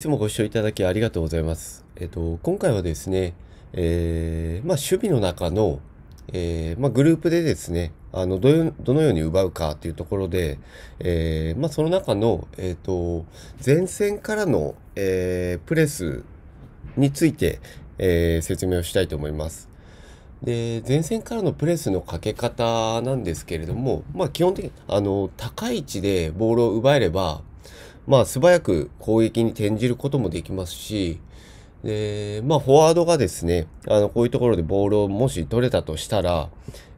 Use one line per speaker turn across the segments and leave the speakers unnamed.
いつもご視聴いただきありがとうございます。えっと、今回はですね、えー、まあ、守備の中の、えー、まあ、グループでですね、あの、どのように奪うかというところで、えー、まあ、その中の、えっ、と、前線からの、えプレスについて、え説明をしたいと思います。で、前線からのプレスのかけ方なんですけれども、まあ、基本的に、あの、高い位置でボールを奪えれば、まあ、素早く攻撃に転じることもできますし、で、まあ、フォワードがですね、あの、こういうところでボールをもし取れたとしたら、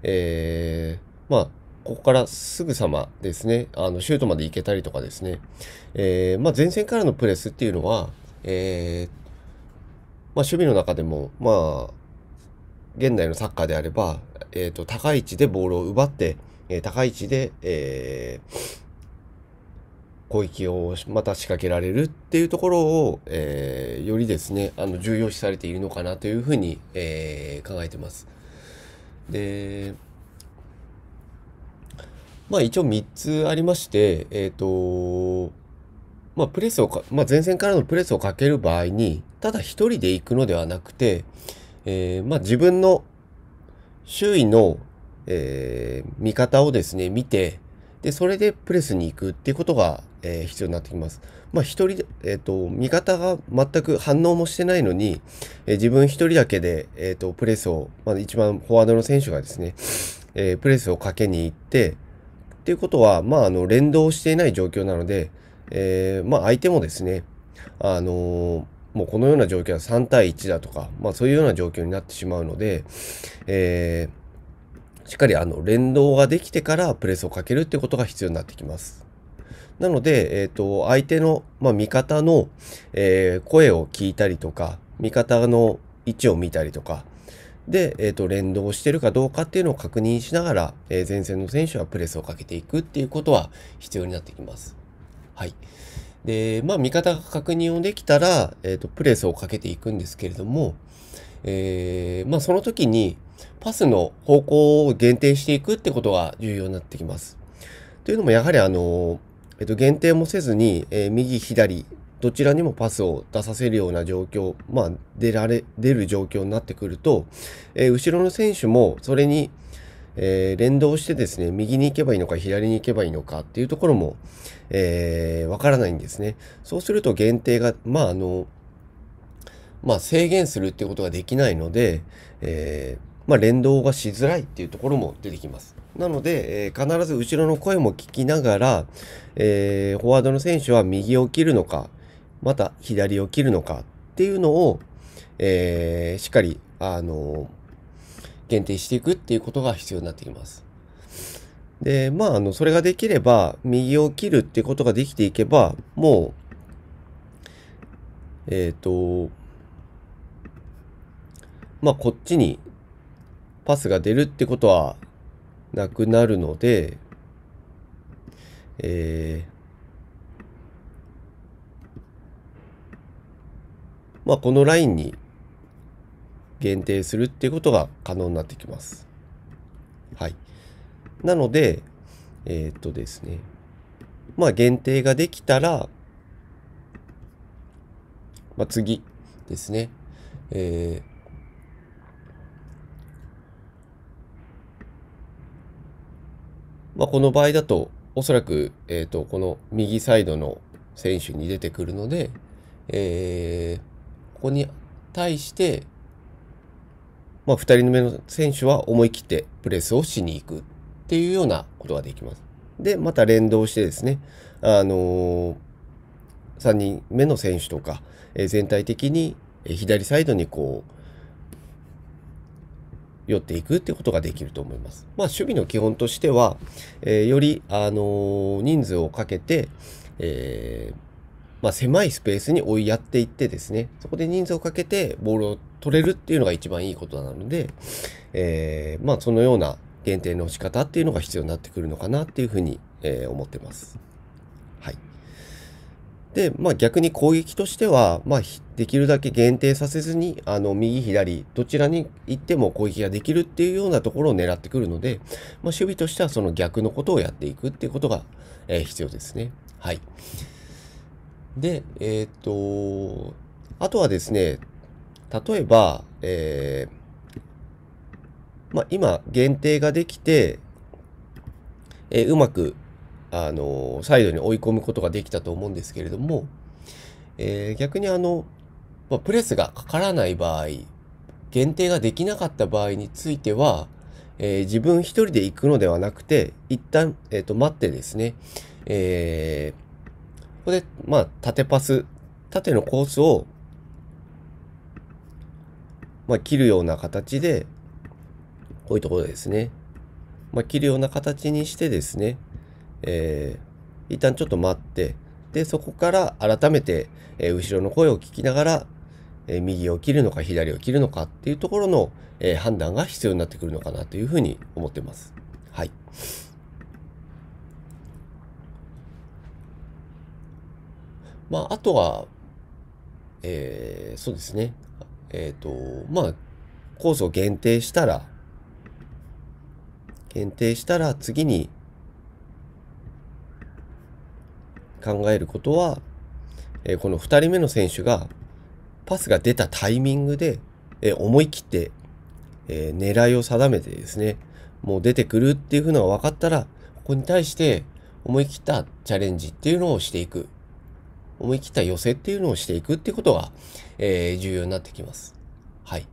えー、まあ、ここからすぐさまですね、あの、シュートまで行けたりとかですね、えー、まあ、前線からのプレスっていうのは、えー、まあ、守備の中でも、まあ、現代のサッカーであれば、えっ、ー、と、高い位置でボールを奪って、え高い位置で、えー、攻撃をまた仕掛けられるっていうところを、えー、よりですね、あの、重要視されているのかなというふうに、えー、考えてます。で、まあ一応3つありまして、えっ、ー、と、まあプレスをか、まあ前線からのプレスをかける場合に、ただ1人で行くのではなくて、えー、まあ自分の周囲の、えー、見方をですね、見て、で、それでプレスに行くっていうことが、えー、必要になってきます。まあ一人、えっ、ー、と、味方が全く反応もしてないのに、えー、自分一人だけで、えっ、と、プレスを、まあ一番フォワードの選手がですね、えプレスをかけに行って、っていうことは、まああの、連動していない状況なので、えまあ相手もですね、あのもうこのような状況は3対1だとか、まあそういうような状況になってしまうので、えー、しっかりあの連動ができてからプレスをかけるってことが必要になってきます。なので、えっ、ー、と、相手の、まあ、味方の、えー、声を聞いたりとか、味方の位置を見たりとか、で、えっ、ー、と、連動してるかどうかっていうのを確認しながら、え前線の選手はプレスをかけていくっていうことは必要になってきます。はい。で、まあ、味方が確認をできたら、えっ、と、プレスをかけていくんですけれども、えまあ、その時に、パスの方向を限定していくってことが重要になってきます。というのもやはりあの、えっと、限定もせずに、えー、右左どちらにもパスを出させるような状況、まあ、出られ、出る状況になってくると、えー、後ろの選手もそれに、えー、連動してですね、右に行けばいいのか、左に行けばいいのかっていうところも、えー、わからないんですね。そうすると限定が、まあ、あの、まあ、制限するっていうことができないので、えーまあ、連動がしづらいっていうところも出てきます。なので、えー、必ず後ろの声も聞きながら、えー、フォワードの選手は右を切るのか、また左を切るのかっていうのを、えー、しっかり、あの限定していくっていうことが必要になってきます。で、まあ、あの、それができれば、右を切るってことができていけば、もう、えっ、と、まあ、こっちにパスが出るってことはなくなるので、えー、まあ、このラインに限定するっていうことが可能になってきます。はい。なので、えー、っとですね。まあ、限定ができたら、まあ、次ですね。えー、まあ、この場合だと、おそらく、えっ、ー、と、この右サイドの選手に出てくるので、えー、ここに対して、まあ、2人目の選手は思い切ってプレスをしに行くっていうようなことができます。で、また連動してですね、あのー、3人目の選手とか、えー、全体的に左サイドにこう、寄っていくってことができると思います。まあ、守備の基本としては、えー、より、あの人数をかけて、えー、まあ、狭いスペースに追いやっていってですね、そこで人数をかけてボールを取れるっていうのが一番いいことなので、えー、まあ、そのような限定の仕方っていうのが必要になってくるのかなっていうふうに、え思ってます。で、まあ、逆に攻撃としては、まあ、できるだけ限定させずに、あの、右、左、どちらに行っても攻撃ができるっていうようなところを狙ってくるので、まあ、守備としてはその逆のことをやっていくっていうことが、えー、必要ですね。はい。で、えっ、と、あとはですね、例えば、えー、まあ、今、限定ができて、えー、うまくあの、サイドに追い込むことができたと思うんですけれども、えー、逆にあの、まあ、プレスがかからない場合、限定ができなかった場合については、えー、自分一人で行くのではなくて、一旦、えっ、ー、と、待ってですね、えー、ここで、まあ、縦パス、縦のコースを、まあ、切るような形で、こういうところですね。まあ、切るような形にしてですね、えー、一旦ちょっと待って、で、そこから改めて、えー、後ろの声を聞きながら、えー、右を切るのか左を切るのかっていうところの、え判断が必要になってくるのかなというふうに思ってます。はい。まあ、あとは、えー、そうですね。えっ、ー、と、まあ、コースを限定したら、限定したら次に、考えることは、えー、この2人目の選手がパスが出たタイミングで、えー、思い切って、えー、狙いを定めてですね、もう出てくるっていうのが分かったら、ここに対して思い切ったチャレンジっていうのをしていく。思い切った寄せっていうのをしていくっていうことが、えー、重要になってきます。はい。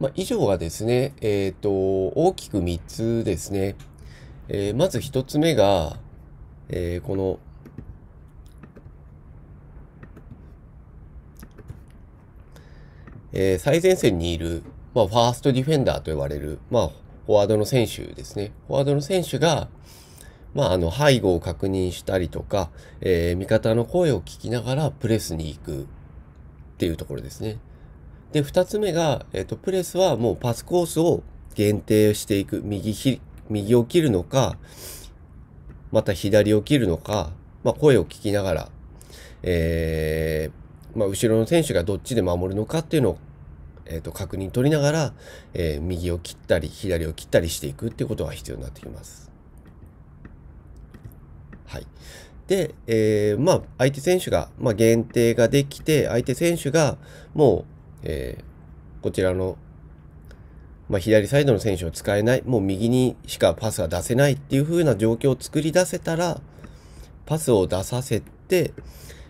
まあ、以上がですね、えっ、ー、と、大きく3つですね。えー、まず一つ目が、えー、この、えー、最前線にいる、まあ、ファーストディフェンダーと呼ばれる、まあ、フォワードの選手ですね。フォワードの選手が、まあ、あの、背後を確認したりとか、えー、味方の声を聞きながらプレスに行くっていうところですね。で、二つ目が、えっ、ー、と、プレスはもうパスコースを限定していく、右右を切るのか、また左を切るのか、まあ、声を聞きながら、えー、まあ、後ろの選手がどっちで守るのかっていうのを、えー、と確認取りながら、えー、右を切ったり左を切ったりしていくっていうことが必要になってきます。はい、で、えー、まあ、相手選手が、まあ、限定ができて相手選手がもう、えー、こちらのまあ、左サイドの選手を使えない、もう右にしかパスが出せないっていう風な状況を作り出せたら、パスを出させて、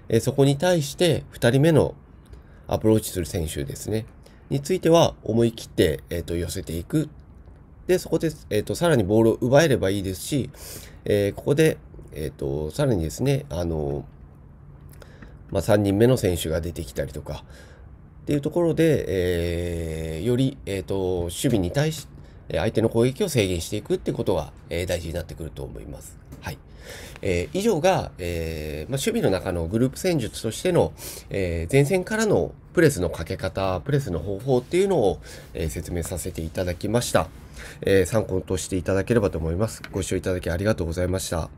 えそこに対して2人目のアプローチする選手ですね、については思い切って、えー、と寄せていく。で、そこで、えー、とさらにボールを奪えればいいですし、えー、ここで、えーと、さらにですね、あのまあ、3人目の選手が出てきたりとか、っていうところで、えー、より、えーと、守備に対して相手の攻撃を制限していくってことが、えー、大事になってくると思います。はい。えー、以上が、えー、まあ、守備の中のグループ戦術としての、え前線からのプレスのかけ方、プレスの方法っていうのを、え説明させていただきました。え参考としていただければと思います。ご視聴いただきありがとうございました。